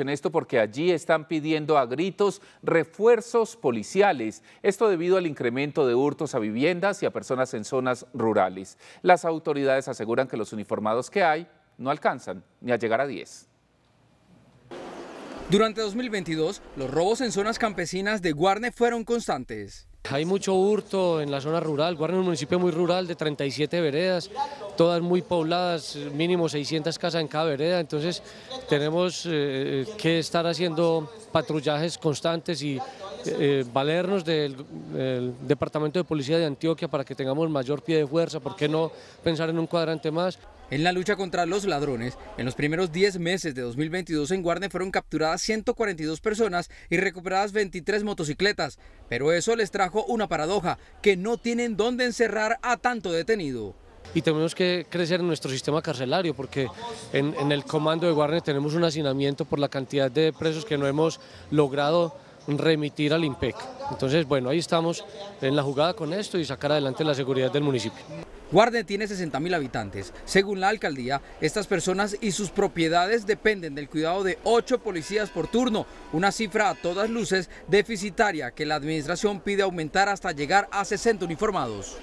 En esto porque allí están pidiendo a gritos refuerzos policiales, esto debido al incremento de hurtos a viviendas y a personas en zonas rurales. Las autoridades aseguran que los uniformados que hay no alcanzan ni a llegar a 10. Durante 2022, los robos en zonas campesinas de Guarne fueron constantes. Hay mucho hurto en la zona rural, Guarne es un municipio muy rural de 37 veredas, todas muy pobladas, mínimo 600 casas en cada vereda, entonces tenemos eh, eh, que estar haciendo patrullajes constantes y eh, valernos del Departamento de Policía de Antioquia para que tengamos mayor pie de fuerza, ¿por qué no pensar en un cuadrante más? En la lucha contra los ladrones, en los primeros 10 meses de 2022 en Guarne fueron capturadas 142 personas y recuperadas 23 motocicletas, pero eso les trajo una paradoja, que no tienen dónde encerrar a tanto detenido. Y tenemos que crecer en nuestro sistema carcelario porque en, el comando de Guarne tenemos un hacinamiento por la cantidad de presos que no hemos logrado remitir al IMPEC. Entonces, bueno, ahí estamos en la jugada con esto y sacar adelante la seguridad del municipio. Guardia tiene 60.000 habitantes. Según la alcaldía, estas personas y sus propiedades dependen del cuidado de 8 policías por turno, una cifra a todas luces deficitaria que la administración pide aumentar hasta llegar a 60 uniformados.